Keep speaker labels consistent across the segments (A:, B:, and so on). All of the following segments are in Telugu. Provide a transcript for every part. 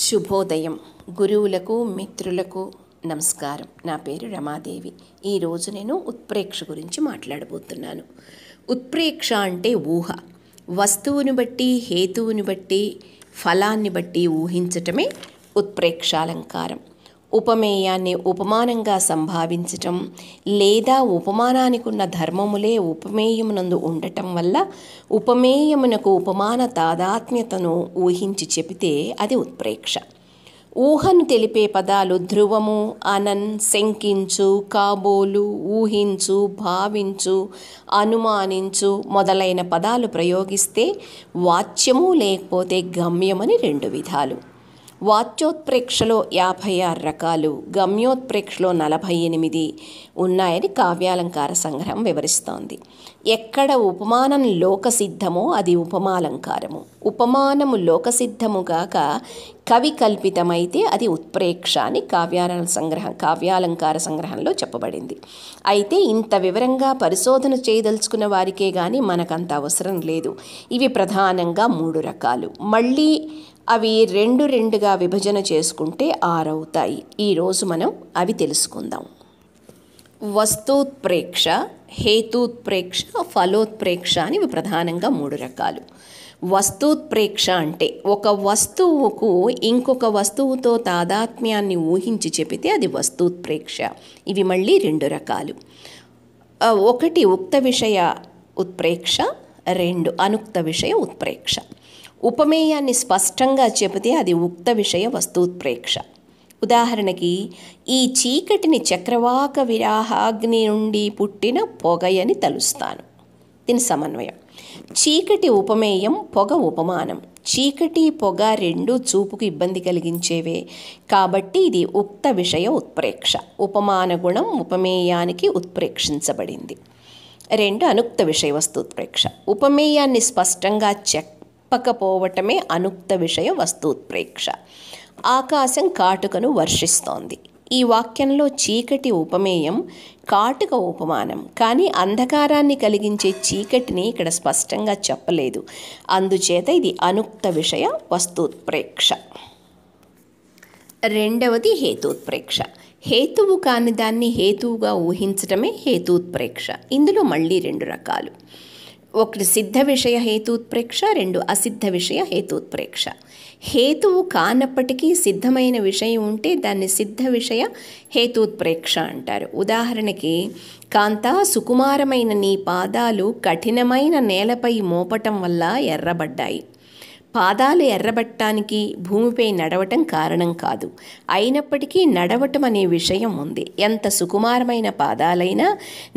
A: శుభోదయం గురువులకు మిత్రులకు నమస్కారం నా పేరు రమాదేవి ఈరోజు నేను ఉత్ప్రేక్ష గురించి మాట్లాడబోతున్నాను ఉత్ప్రేక్ష అంటే ఊహ వస్తువును బట్టి హేతువుని బట్టి ఫలాన్ని బట్టి ఊహించటమే ఉత్ప్రేక్షాలంకారం ఉపమేయాన్ని ఉపమానంగా సంభావించటం లేదా ఉపమానానికున్న ధర్మములే ఉపమేయమునందు ఉండటం వల్ల ఉపమేయమునకు ఉపమాన తాదాత్మ్యతను ఊహించి చెబితే అది ఉత్ప్రేక్ష ఊహను తెలిపే పదాలు ధ్రువము అనన్ శంకించు కాబోలు ఊహించు భావించు అనుమానించు మొదలైన పదాలు ప్రయోగిస్తే వాచ్యము లేకపోతే గమ్యమని రెండు విధాలు వాచ్యోత్ప్రేక్షలో యాభై ఆరు రకాలు గమ్యోత్ప్రేక్షలో నలభై ఎనిమిది ఉన్నాయని కావ్యాలంకార సంగ్రహం వివరిస్తోంది ఎక్కడ ఉపమానం లోకసిద్ధమో అది ఉపమాలంకారము ఉపమానము లోకసిద్ధము కాక కవి కల్పితమైతే అది ఉత్ప్రేక్ష అని కావ్యాల సంగ్రహం కావ్యాలంకార సంగ్రహంలో చెప్పబడింది అయితే ఇంత వివరంగా పరిశోధన చేయదలుచుకున్న వారికే కానీ మనకంత అవసరం లేదు ఇవి ప్రధానంగా మూడు రకాలు మళ్ళీ అవి రెండు రెండుగా విభజన చేసుకుంటే ఆరవుతాయి ఈరోజు మనం అవి తెలుసుకుందాం వస్తుత్ప్రేక్ష హేతుత్ప్రేక్ష ఫలోత్ప్రేక్ష అని ఇవి ప్రధానంగా మూడు రకాలు వస్తుత్ప్రేక్ష అంటే ఒక వస్తువుకు ఇంకొక వస్తువుతో తాదాత్మ్యాన్ని ఊహించి చెబితే అది వస్తుత్ప్రేక్ష ఇవి మళ్ళీ రెండు రకాలు ఒకటి ఉక్త విషయ ఉత్ప్రేక్ష రెండు అనుక్త విషయ ఉత్ప్రేక్ష ఉపమేయాన్ని స్పష్టంగా చెబితే అది ఉక్త విషయ వస్తుత్ప్రేక్ష ఉదాహరణకి ఈ చీకటిని చక్రవాక విరాహాగ్ని నుండి పుట్టిన పొగయని తలుస్తాను దీని సమన్వయం చీకటి ఉపమేయం పొగ ఉపమానం చీకటి పొగ రెండు చూపుకు ఇబ్బంది కలిగించేవే కాబట్టి ఇది ఉక్త విషయ ఉత్ప్రేక్ష ఉపమాన గుణం ఉపమేయానికి ఉత్ప్రేక్షించబడింది రెండు అనుక్త విషయ వస్తు ఉత్ప్రేక్ష ఉపమేయాన్ని స్పష్టంగా చెక్ తప్పకపోవటమే అనుక్త విషయ వస్తుత్ప్రేక్ష ఆకాశం కాటుకను వర్షిస్తోంది ఈ వాక్యంలో చీకటి ఉపమేయం కాటుక ఉపమానం కానీ అంధకారాన్ని కలిగించే చీకటిని ఇక్కడ స్పష్టంగా చెప్పలేదు అందుచేత ఇది అనుక్త విషయ వస్తుత్ప్రేక్ష రెండవది హేతుత్ప్రేక్ష హేతువు కాని దాన్ని హేతువుగా ఊహించటమే హేతుత్ప్రేక్ష ఇందులో మళ్ళీ రెండు రకాలు ఒకటి సిద్ధ విషయ హేతుత్ప్రేక్ష రెండు అసిద్ధ విషయ హేతుత్ప్రేక్ష హేతువు కానప్పటికీ సిద్ధమైన విషయం ఉంటే దాన్ని సిద్ధ విషయ హేతుత్ప్రేక్ష అంటారు ఉదాహరణకి కాంత సుకుమారమైన నీ పాదాలు కఠినమైన నేలపై మోపటం వల్ల ఎర్రబడ్డాయి పాదాలు ఎర్రబట్టానికి భూమిపై నడవటం కారణం కాదు అయినప్పటికీ నడవటం అనే విషయం ఉంది ఎంత సుకుమారమైన పాదాలైనా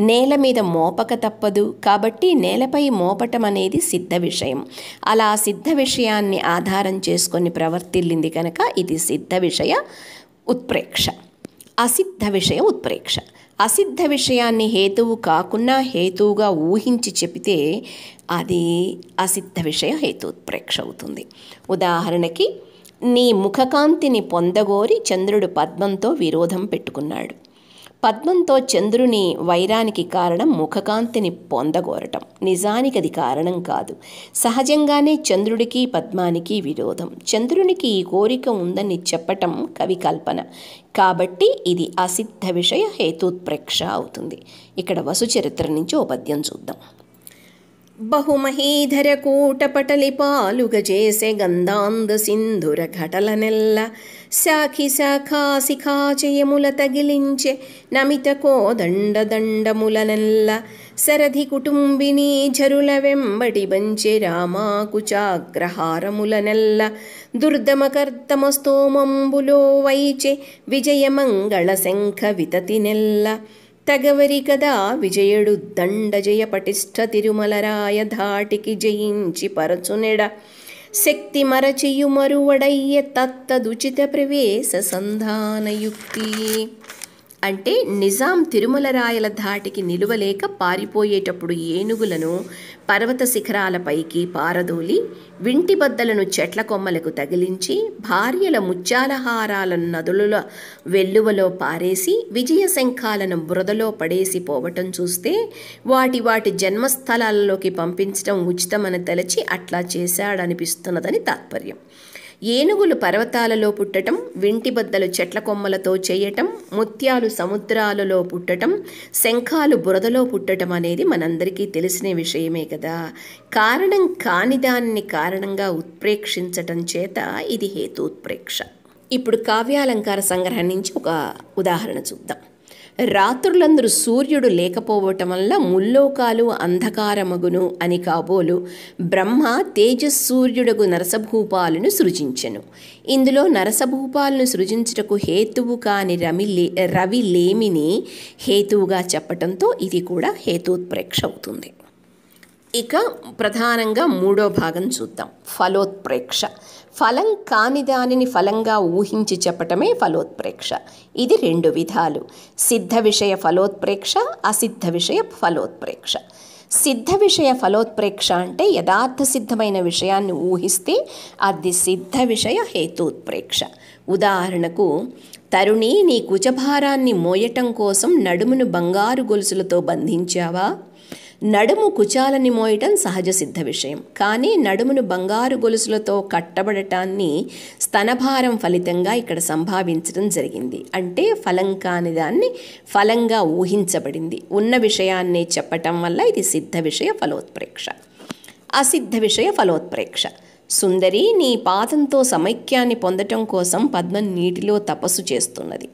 A: నేల మీద మోపక తప్పదు కాబట్టి నేలపై మోపటం అనేది సిద్ధ విషయం అలా సిద్ధ విషయాన్ని ఆధారం చేసుకొని ప్రవర్తిల్లింది కనుక ఇది సిద్ధ విషయ ఉత్ప్రేక్ష అసిద్ధ విషయ ఉత్ప్రేక్ష అసిద్ధ విషయాన్ని హేతువు కాకున్నా హేతువుగా ఊహించి చెబితే అది అసిద్ధ విషయ హేతుత్ప్రేక్ష అవుతుంది ఉదాహరణకి నీ ముఖకాంతిని పొందగోరి చంద్రుడు పద్మంతో విరోధం పెట్టుకున్నాడు పద్మంతో చంద్రుని వైరానికి కారణం ముఖకాంతిని పొందగోరటం నిజానికి అది కారణం కాదు సహజంగానే చంద్రుడికి పద్మానికి విరోధం చంద్రునికి ఈ కోరిక ఉందని చెప్పటం కవి కల్పన కాబట్టి ఇది అసిద్ధ విషయ హేతుత్ప్రేక్ష అవుతుంది ఇక్కడ వసు చరిత్ర నుంచి ఓ పద్యం చూద్దాం బహుమహీధర కూటపటలి పాలుగ చేసే గంధాంధ సింధుర ఘటలనెల్ల శాఖి శాఖా శిఖాచయముల తగిలించే నమిత కోదండ దండములనెల్ల సరథి కుటుంబిని జరుల వెంబటి బంచె రామాకుచాగ్రహారములనెల్ల దుర్దమకర్తమ స్తోమంబులో వైచే విజయమంగళ శంఖ వితతినెల్ల తగవరి కదా విజయుడు దండజయ పటిష్ట తిరుమలరాయ ధాటికి జయించి పరచునెడ శక్తి మరచియు మరువడయ్య తత్తదుచిత ప్రవేశ సంధానయుక్తి అంటే నిజాం తిరుమలరాయల ధాటికి నిలువలేక పారిపోయేటప్పుడు ఏనుగులను పర్వత శిఖరాలపైకి పారదోలి వింటి బద్దలను చెట్ల కొమ్మలకు తగిలించి భార్యల ముత్యాలహారాలను నదులలో వెల్లువలో పారేసి విజయశంఖాలను బురదలో పడేసి పోవటం చూస్తే వాటి వాటి జన్మస్థలాలలోకి పంపించడం ఉచితమని తలచి అట్లా చేశాడనిపిస్తున్నదని తాత్పర్యం ఏనుగులు పర్వతాలలో పుట్టటం వింటిబద్దలు చెట్ల కొమ్మలతో చేయటం ముత్యాలు సముద్రాలలో పుట్టటం శంఖాలు బురదలో పుట్టటం అనేది మనందరికీ తెలిసిన విషయమే కదా కారణం కాని దాన్ని కారణంగా ఉత్ప్రేక్షించటం చేత ఇది హేతు ఉత్ప్రేక్ష ఇప్పుడు కావ్యాలంకార సంగ్రహం నుంచి ఒక ఉదాహరణ చూద్దాం రాత్రులందరూ సూర్యుడు లేకపోవటం వల్ల ముల్లోకాలు అంధకారమగును అని కాబోలు బ్రహ్మ తేజస్సూర్యుడగు నరసభూపాలను సృజించెను ఇందులో నరసభూపాలను సృజించుటకు హేతువు కాని రమి రవి లేమిని హేతువుగా చెప్పటంతో ఇది కూడా హేతుత్ప్రేక్ష అవుతుంది ఇక ప్రధానంగా మూడో భాగం చూద్దాం ఫలోత్ప్రేక్ష ఫలం కాని దానిని ఫలంగా ఊహించి చెప్పటమే ఫలోత్ప్రేక్ష ఇది రెండు విధాలు సిద్ధ విషయ ఫలోత్ప్రేక్ష అసిద్ధ విషయ ఫలోత్ప్రేక్ష సిద్ధ విషయ ఫలోత్ప్రేక్ష అంటే యథార్థ సిద్ధమైన విషయాన్ని ఊహిస్తే అది సిద్ధ విషయ హేతుత్ప్రేక్ష ఉదాహరణకు తరుణి నీ కుజభారాన్ని మోయటం కోసం నడుమును బంగారు గొలుసులతో బంధించావా నడుము కుచాలని మోయటం సహజ సిద్ధ విషయం కానీ నడుమును బంగారు గొలుసులతో కట్టబడటాన్ని స్తనభారం ఫలితంగా ఇక్కడ సంభావించడం జరిగింది అంటే ఫలం కాని దాన్ని ఫలంగా ఊహించబడింది ఉన్న విషయాన్ని చెప్పటం వల్ల ఇది సిద్ధ విషయ ఫలోత్ప్రేక్ష అసిద్ధ విషయ ఫలోత్ప్రేక్ష సుందరి నీ పాదంతో సమైక్యాన్ని పొందటం కోసం పద్మం నీటిలో తపస్సు చేస్తున్నది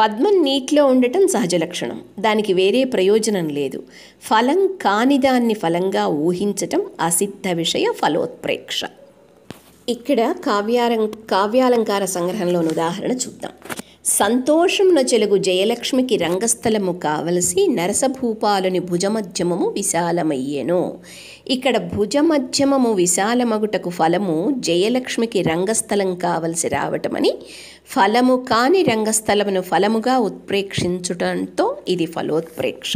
A: పద్మం నీటిలో ఉండటం సహజ లక్షణం దానికి వేరే ప్రయోజనం లేదు ఫలం కానిదాన్ని ఫలంగా ఊహించటం అసిద్ధ విషయ ఫలోత్ప్రేక్ష ఇక్కడ కావ్యారం కావ్యాలంకార సంగ్రహంలోని ఉదాహరణ చూద్దాం సంతోషమున చెలుగు జయలక్ష్మికి రంగస్థలము కావలసి నరసభూపాలుని భుజమధ్యమము విశాలమయ్యేను ఇక్కడ భుజమధ్యమము విశాలమగుటకు ఫలము జయలక్ష్మికి రంగస్థలం కావలసి రావటమని ఫలము కాని రంగస్థలమును ఫలముగా ఉత్ప్రేక్షించుటంతో ఇది ఫలోత్ప్రేక్ష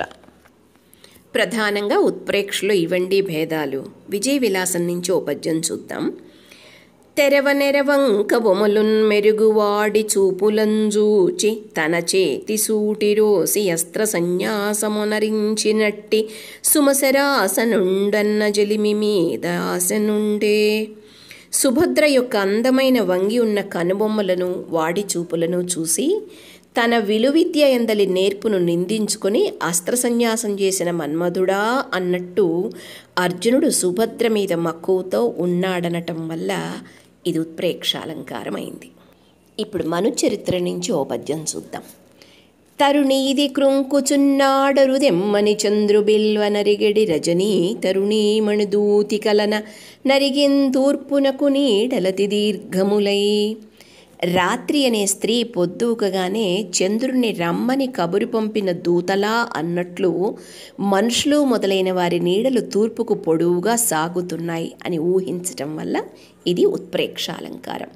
A: ప్రధానంగా ఉత్ప్రేక్షలు ఇవ్వండి భేదాలు విజయ విలాసం నుంచి ఉపద్యం చూద్దాం తెరవనెరవంక బొమలున్ మెరుగువాడి చూపులంజూచి తన చేతి సూటి రోసి అస్త్ర సన్యాసమునరించినట్టి సుమసరాసనుండన్న జలిమి మీద ఆశనుండే సుభద్ర యొక్క అందమైన వంగి ఉన్న కనుబొమ్మలను వాడి చూపులను చూసి తన విలువిద్య ఎందలి నేర్పును నిందించుకుని సన్యాసం చేసిన మన్మధుడా అన్నట్టు అర్జునుడు సుభద్ర మీద మక్కువతో ఉన్నాడనటం వల్ల ఇది ఉత్ప్రేక్షాలంకారమైంది ఇప్పుడు మను చరిత్ర నుంచి ఓ పద్యం చూద్దాం తరుణీది కృంకుచున్నాడరుదెమ్మని బిల్వ నరిగడి రజనీ తరుణీ దూతి కలన తూర్పునకు నీడలతి దీర్ఘములై రాత్రి అనే స్త్రీ పొద్దుకగానే చంద్రుణ్ణి రమ్మని కబురు పంపిన దూతలా అన్నట్లు మనుషులు మొదలైన వారి నీడలు తూర్పుకు పొడవుగా సాగుతున్నాయి అని ఊహించటం వల్ల ఇది ఉత్ప్రేక్ష అలంకారం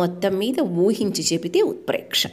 A: మొత్తం మీద ఊహించి చెబితే ఉత్ప్రేక్ష